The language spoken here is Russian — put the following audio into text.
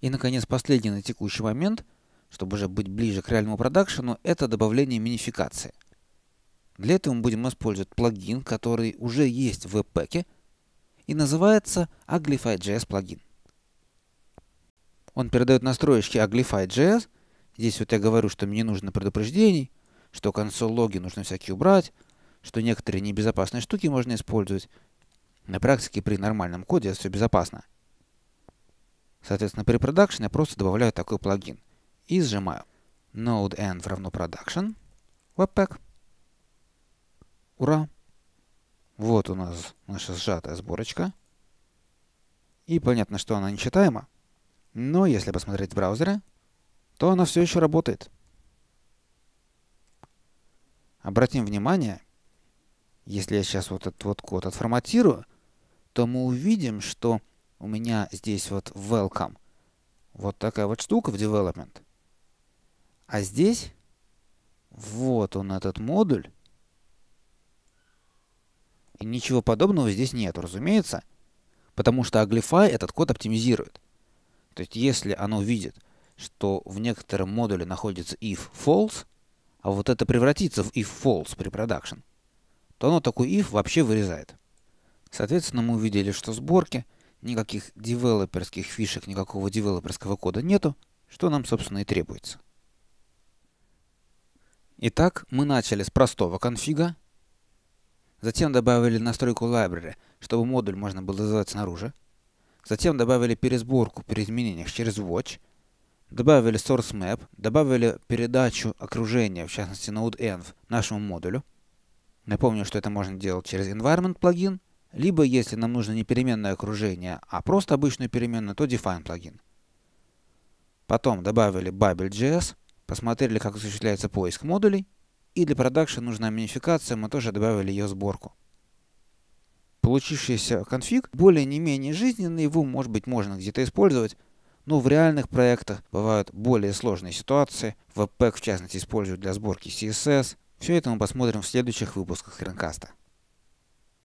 И, наконец, последний на текущий момент, чтобы уже быть ближе к реальному продакшену, это добавление минификации. Для этого мы будем использовать плагин, который уже есть в веб и называется Uglify.js плагин. Он передает настройки Uglify.js. Здесь вот я говорю, что мне нужно предупреждений, что консоль логи нужно всякие убрать, что некоторые небезопасные штуки можно использовать. На практике при нормальном коде все безопасно. Соответственно, при production я просто добавляю такой плагин и сжимаю node env равно production, webpack. Ура! Вот у нас наша сжатая сборочка. И понятно, что она нечитаема, но если посмотреть в браузере, то она все еще работает. Обратим внимание, если я сейчас вот этот вот код отформатирую, то мы увидим, что у меня здесь вот welcome, вот такая вот штука в development. А здесь вот он этот модуль. И ничего подобного здесь нет, разумеется. Потому что Aglify этот код оптимизирует. То есть если оно видит, что в некотором модуле находится if false, а вот это превратится в if false при production, то оно такой if вообще вырезает. Соответственно, мы увидели, что сборки — никаких девелоперских фишек, никакого девелоперского кода нету, что нам, собственно, и требуется. Итак, мы начали с простого конфига, затем добавили настройку library, чтобы модуль можно было вызывать снаружи, затем добавили пересборку при изменениях через watch, добавили source map, добавили передачу окружения, в частности node.env, нашему модулю. Напомню, что это можно делать через environment плагин, либо, если нам нужно не переменное окружение, а просто обычную переменную, то define плагин. Потом добавили Babel.js, посмотрели, как осуществляется поиск модулей, и для продакшена нужна минификация, мы тоже добавили ее сборку. Получившийся конфиг более не менее жизненный, его, может быть, можно где-то использовать, но в реальных проектах бывают более сложные ситуации, Webpack в частности используют для сборки CSS. Все это мы посмотрим в следующих выпусках Хренкаста.